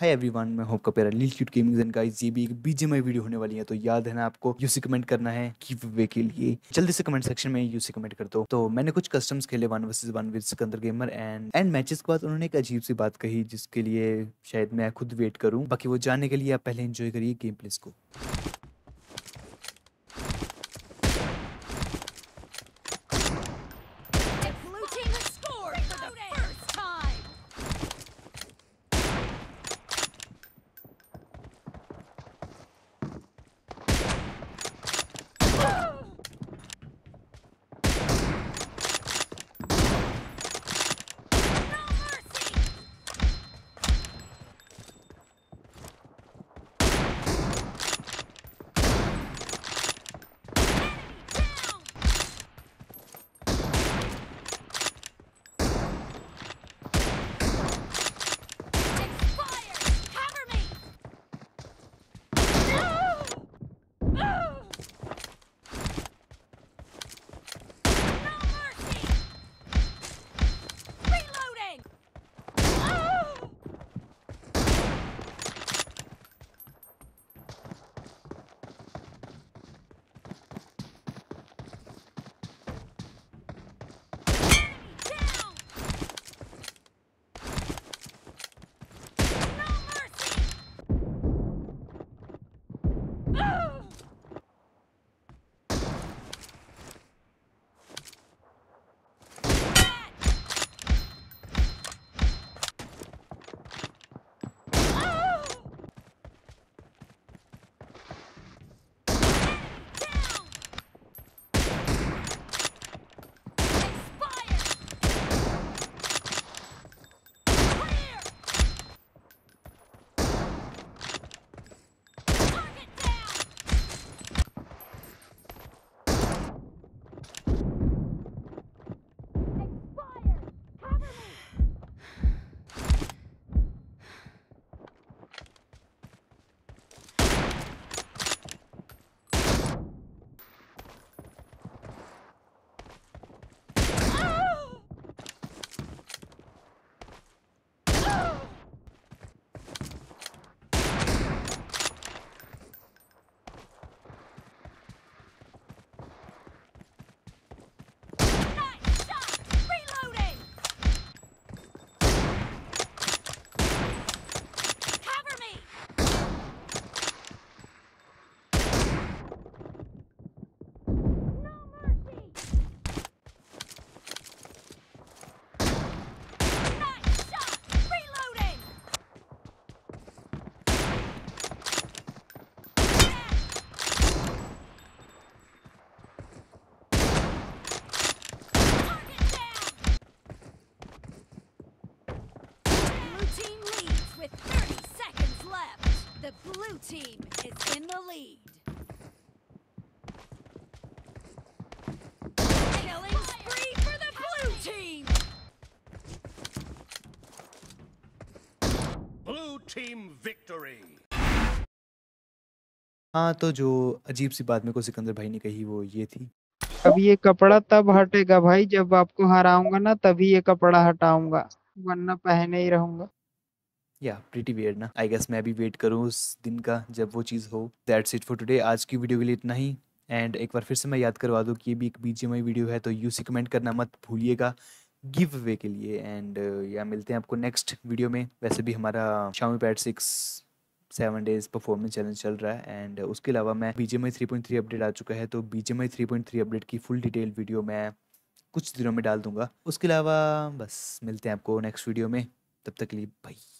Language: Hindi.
हाय एवरीवन मैं होप कपेरा लील क्यूट गेमिंग जन गाइस ये भी एक बीजीएमआई वीडियो होने वाली है तो याद है ना आपको यूसी कमेंट करना है गिव अवे के लिए जल्दी से कमेंट सेक्शन में यूसी कमेंट कर दो तो मैंने कुछ कस्टम्स खेले one versus one with Sikandar gamer and and matches के बाद उन्होंने एक अजीब सी बात कही जिसके लिए शायद मैं खुद वेट करूँ बाकी वो जानने के लिए आप पहले इंजॉय करिए गेम प्लेस को With 30 seconds left, the blue team is in the lead. Killing spree for the blue team! Blue team victory! हाँ तो जो अजीब सी बात मेरे को सिकंदर भाई ने कही वो ये थी अब ये कपड़ा तब हटेगा भाई जब आपको हराऊंगा ना तभी ये कपड़ा हटाऊंगा वरना पहने ही रहूंगा या प्रीटी वेयर ना आई गेस मैं भी वेट करूँ उस दिन का जब वो चीज़ हो दैट्स इट फॉर टुडे आज की वीडियो के लिए इतना ही एंड एक बार फिर से मैं याद करवा दूँ कि ये भी एक बीजीएमआई वीडियो है तो यू से कमेंट करना मत भूलिएगा गिव अवे के लिए एंड या uh, मिलते हैं आपको नेक्स्ट वीडियो में वैसे भी हमारा शामी पैड six seven days performance challenge चल रहा है एंड उसके अलावा मैं B three point three update आ चुका है तो B I three point three update की फुल डिटेल वीडियो मैं कुछ दिनों में डाल दूंगा उसके अलावा बस मिलते हैं आपको नेक्स्ट वीडियो में तब तक के लिए भाई